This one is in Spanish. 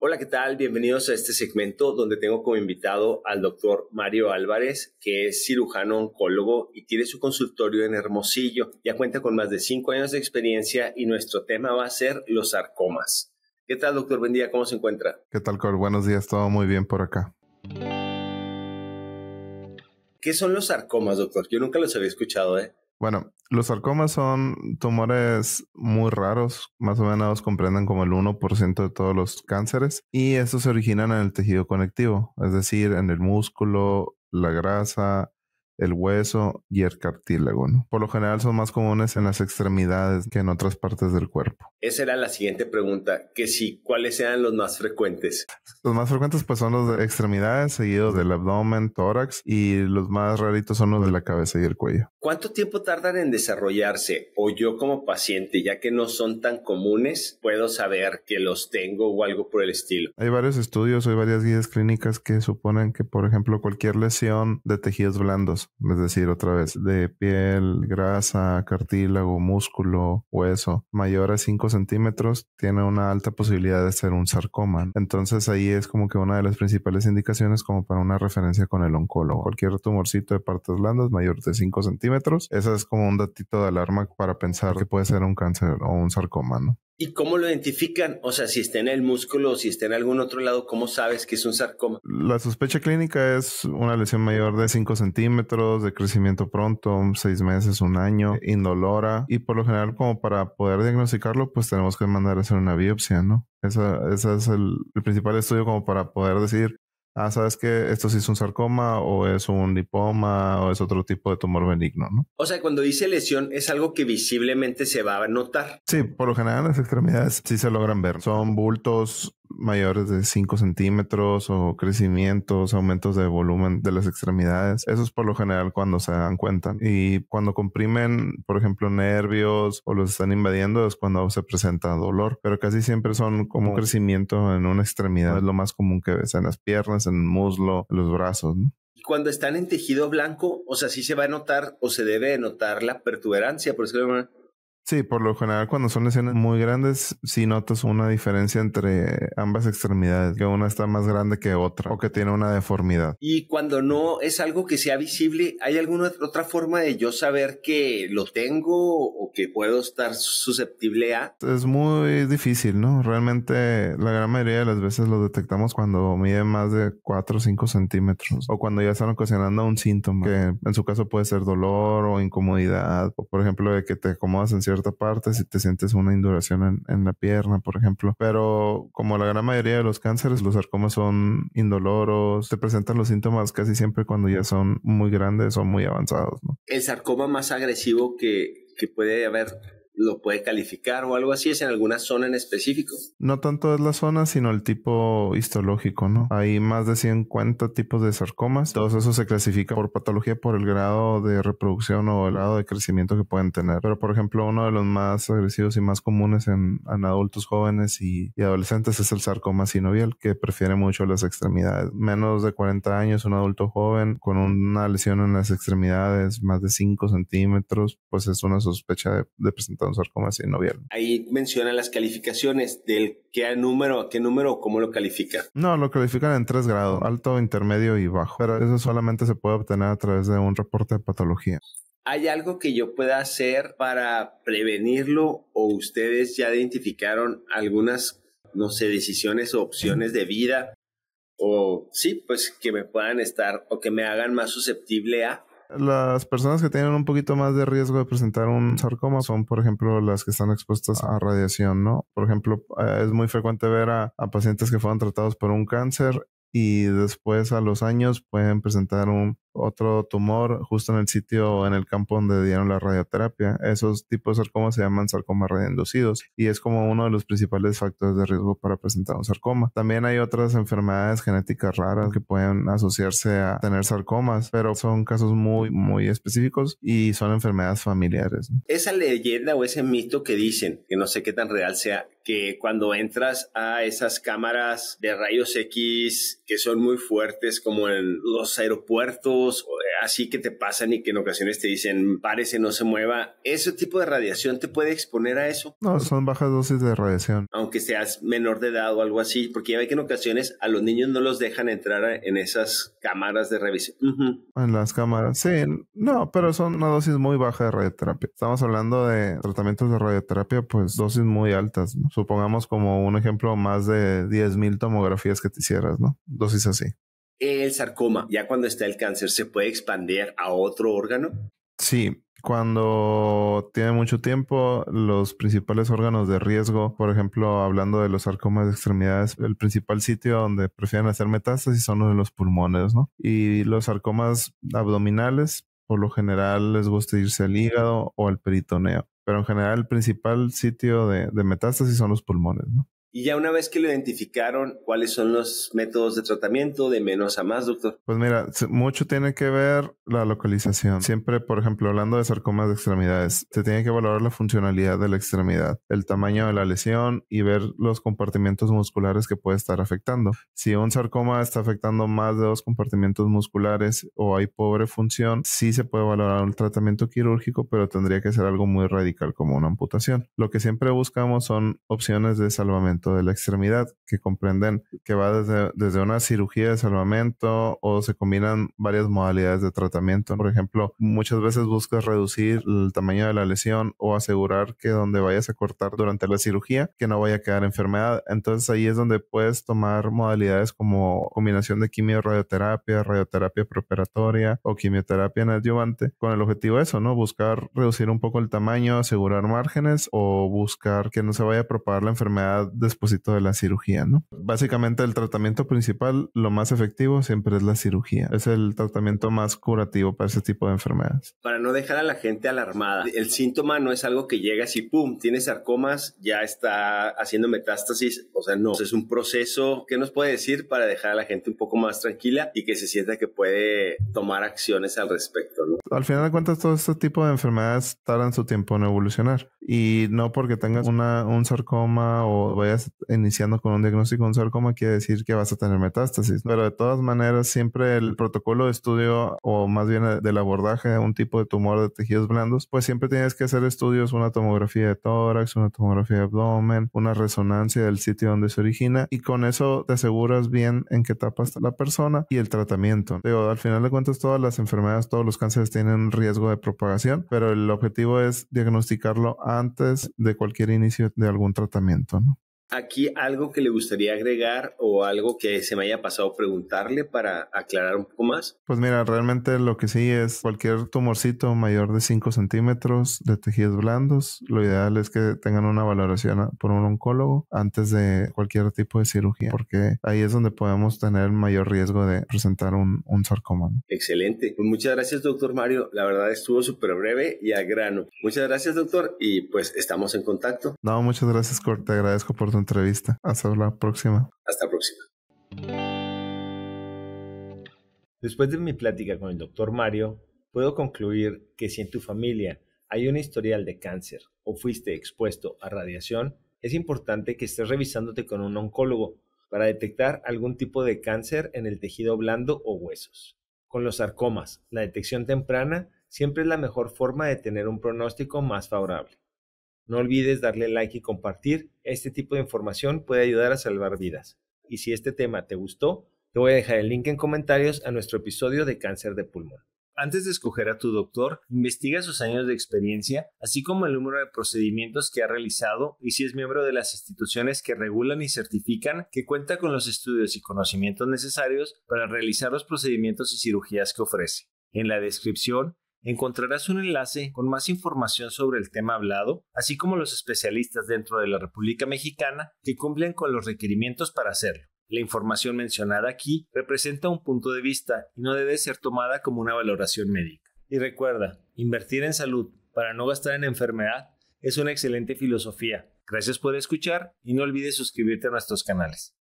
Hola, ¿qué tal? Bienvenidos a este segmento donde tengo como invitado al doctor Mario Álvarez, que es cirujano oncólogo y tiene su consultorio en Hermosillo. Ya cuenta con más de cinco años de experiencia y nuestro tema va a ser los sarcomas. ¿Qué tal, doctor? Buen día, ¿cómo se encuentra? ¿Qué tal, Cor? Buenos días, todo muy bien por acá. ¿Qué son los sarcomas, doctor? Yo nunca los había escuchado, ¿eh? Bueno, los sarcomas son tumores muy raros, más o menos comprenden como el 1% de todos los cánceres y estos se originan en el tejido conectivo, es decir, en el músculo, la grasa, el hueso y el cartílago. Por lo general son más comunes en las extremidades que en otras partes del cuerpo. Esa era la siguiente pregunta, que si cuáles eran los más frecuentes. Los más frecuentes pues son los de extremidades, seguidos del abdomen, tórax y los más raritos son los de la cabeza y el cuello. ¿Cuánto tiempo tardan en desarrollarse? O yo como paciente, ya que no son tan comunes, puedo saber que los tengo o algo por el estilo. Hay varios estudios, hay varias guías clínicas que suponen que, por ejemplo, cualquier lesión de tejidos blandos es decir, otra vez, de piel, grasa, cartílago, músculo, hueso, mayor a 5 centímetros, tiene una alta posibilidad de ser un sarcoma. Entonces ahí es como que una de las principales indicaciones como para una referencia con el oncólogo. Cualquier tumorcito de partes blandas mayor de 5 centímetros, esa es como un datito de alarma para pensar que puede ser un cáncer o un sarcoma, ¿no? ¿Y cómo lo identifican? O sea, si está en el músculo o si está en algún otro lado, ¿cómo sabes que es un sarcoma? La sospecha clínica es una lesión mayor de 5 centímetros, de crecimiento pronto, 6 meses, un año, indolora. Y por lo general, como para poder diagnosticarlo, pues tenemos que mandar a hacer una biopsia, ¿no? Ese es el, el, principal estudio como para poder decir ah, sabes que esto sí es un sarcoma o es un lipoma o es otro tipo de tumor benigno, ¿no? O sea, cuando dice lesión es algo que visiblemente se va a notar. Sí, por lo general las extremidades sí se logran ver. Son bultos mayores de 5 centímetros o crecimientos, aumentos de volumen de las extremidades. Eso es por lo general cuando se dan cuenta. Y cuando comprimen, por ejemplo, nervios o los están invadiendo es cuando se presenta dolor. Pero casi siempre son como crecimiento en una extremidad. Es lo más común que ves en las piernas, en el muslo, en los brazos. Y cuando están en tejido blanco, o sea, sí se va a notar o se debe notar la pertuberancia, por Sí, por lo general cuando son lesiones muy grandes, sí notas una diferencia entre ambas extremidades, que una está más grande que otra o que tiene una deformidad. Y cuando no es algo que sea visible, ¿hay alguna otra forma de yo saber que lo tengo o que puedo estar susceptible a? Es muy difícil, ¿no? Realmente la gran mayoría de las veces lo detectamos cuando mide más de 4 o 5 centímetros o cuando ya están ocasionando un síntoma, que en su caso puede ser dolor o incomodidad o por ejemplo de que te acomodas en cierto parte, si te sientes una induración en, la pierna, por ejemplo. Pero como la gran mayoría de los cánceres, los sarcomas son indoloros, te presentan los síntomas casi siempre cuando ya son muy grandes o muy avanzados. El sarcoma más agresivo que, que puede haber lo puede calificar o algo así? ¿Es en alguna zona en específico? No tanto es la zona, sino el tipo histológico, ¿no? Hay más de 50 tipos de sarcomas. Todos esos se clasifican por patología por el grado de reproducción o el grado de crecimiento que pueden tener. Pero, por ejemplo, uno de los más agresivos y más comunes en, adultos jóvenes y, adolescentes es el sarcoma sinovial, que prefiere mucho las extremidades. Menos de 40 años, un adulto joven con una lesión en las extremidades más de 5 centímetros, pues es una sospecha de, de presentar así no vieron. Ahí mencionan las calificaciones del qué número, a qué número, cómo lo califican. No, lo califican en tres grados, alto, intermedio y bajo. Pero eso solamente se puede obtener a través de un reporte de patología. ¿Hay algo que yo pueda hacer para prevenirlo o ustedes ya identificaron algunas, no sé, decisiones o opciones de vida? O sí, pues que me puedan estar o que me hagan más susceptible a las personas que tienen un poquito más de riesgo de presentar un sarcoma son, por ejemplo, las que están expuestas a radiación, ¿no? Por ejemplo, eh, es muy frecuente ver a, pacientes que fueron tratados por un cáncer y después a los años pueden presentar un otro tumor justo en el sitio, o en el campo donde dieron la radioterapia. Esos tipos de sarcomas se llaman sarcomas radioinducidos y es como uno de los principales factores de riesgo para presentar un sarcoma. También hay otras enfermedades genéticas raras que pueden asociarse a tener sarcomas, pero son casos muy, muy específicos y son enfermedades familiares. Esa leyenda o ese mito que dicen, que no sé qué tan real sea, que cuando entras a esas cámaras de rayos X que son muy fuertes como en los aeropuertos así que te pasan y que en ocasiones te dicen parece no se mueva, ¿ese tipo de radiación te puede exponer a eso? No, son bajas dosis de radiación. Aunque seas menor de edad o algo así, porque ya ve que en ocasiones a los niños no los dejan entrar en esas cámaras de revisión. En las cámaras, sí, no, pero son una dosis muy baja de radioterapia. Estamos hablando de tratamientos de radioterapia, pues dosis muy altas, supongamos como un ejemplo más de 10.000 tomografías que te hicieras, ¿no? Dosis así el sarcoma, ya cuando está el cáncer, se puede expandir a otro órgano? Sí, cuando tiene mucho tiempo, los principales órganos de riesgo, por ejemplo, hablando de los sarcomas de extremidades, el principal sitio donde prefieren hacer metástasis son los los pulmones, ¿no? Y los sarcomas abdominales, por lo general, les gusta irse al hígado o al peritoneo. Pero en general, el principal sitio de metástasis son los pulmones, ¿no? Y ya una vez que lo identificaron, ¿cuáles son los métodos de tratamiento de menos a más, doctor? Pues mira, mucho tiene que ver la localización. Siempre, por ejemplo, hablando de sarcomas de extremidades, se tiene que valorar la funcionalidad de la extremidad, el tamaño de la lesión y ver los compartimientos musculares que puede estar afectando. Si un sarcoma está afectando más de dos compartimientos musculares o hay pobre función, sí se puede valorar un tratamiento quirúrgico, pero tendría que ser algo muy radical como una amputación. Lo que siempre buscamos son opciones de salvamento de la extremidad, que comprenden que va desde, desde una cirugía de salvamento o se combinan varias modalidades de tratamiento. Por ejemplo, muchas veces buscas reducir el tamaño de la lesión o asegurar que donde vayas a cortar durante la cirugía, que no vaya a quedar enfermedad. Entonces ahí es donde puedes tomar modalidades como combinación de quimio, radioterapia, radioterapia preparatoria o quimioterapia en adyuvante, con el objetivo de eso, ¿no? Buscar reducir un poco el tamaño, asegurar márgenes o buscar que no se vaya a propagar la enfermedad de dispositivo de la cirugía, ¿no? Básicamente el tratamiento principal, lo más efectivo siempre es la cirugía. Es el tratamiento más curativo para ese tipo de enfermedades. Para no dejar a la gente alarmada, el síntoma no es algo que llega así pum, tienes sarcomas, ya está haciendo metástasis, o sea, no, es un proceso que nos puede decir para dejar a la gente un poco más tranquila y que se sienta que puede tomar acciones al respecto, ¿no? Al final de cuentas, todo este tipo de enfermedades tardan su tiempo en evolucionar. Y no porque tengas una, un sarcoma o vayas iniciando con un diagnóstico de un sarcoma quiere decir que vas a tener metástasis. Pero de todas maneras, siempre el protocolo de estudio o más bien del abordaje de un tipo de tumor de tejidos blandos, pues siempre tienes que hacer estudios, una tomografía de tórax, una tomografía de abdomen, una resonancia del sitio donde se origina y con eso te aseguras bien en qué etapa está la persona y el tratamiento. Digo, al final de cuentas, todas las enfermedades, todos los cánceres tienen riesgo de propagación, pero el objetivo es diagnosticarlo a antes de cualquier inicio de algún tratamiento, ¿no? Aquí algo que le gustaría agregar o algo que se me haya pasado preguntarle para aclarar un poco más. Pues mira, realmente lo que sí es cualquier tumorcito mayor de 5 centímetros de tejidos blandos, lo ideal es que tengan una valoración por un oncólogo antes de cualquier tipo de cirugía, porque ahí es donde podemos tener mayor riesgo de presentar un, sarcoma. Excelente. Pues muchas gracias, doctor Mario. La verdad estuvo súper breve y a grano. Muchas gracias, doctor. Y pues estamos en contacto. No, muchas gracias, Corte. Te agradezco por tu entrevista. Hasta la próxima. Hasta la próxima. Después de mi plática con el doctor Mario, puedo concluir que si en tu familia hay un historial de cáncer o fuiste expuesto a radiación, es importante que estés revisándote con un oncólogo para detectar algún tipo de cáncer en el tejido blando o huesos. Con los sarcomas, la detección temprana siempre es la mejor forma de tener un pronóstico más favorable. No olvides darle like y compartir. Este tipo de información puede ayudar a salvar vidas. Y si este tema te gustó, te voy a dejar el link en comentarios a nuestro episodio de cáncer de pulmón. Antes de escoger a tu doctor, investiga sus años de experiencia, así como el número de procedimientos que ha realizado y si es miembro de las instituciones que regulan y certifican que cuenta con los estudios y conocimientos necesarios para realizar los procedimientos y cirugías que ofrece. En la descripción Encontrarás un enlace con más información sobre el tema hablado, así como los especialistas dentro de la República Mexicana que cumplen con los requerimientos para hacerlo. La información mencionada aquí representa un punto de vista y no debe ser tomada como una valoración médica. Y recuerda, invertir en salud para no gastar en enfermedad es una excelente filosofía. Gracias por escuchar y no olvides suscribirte a nuestros canales.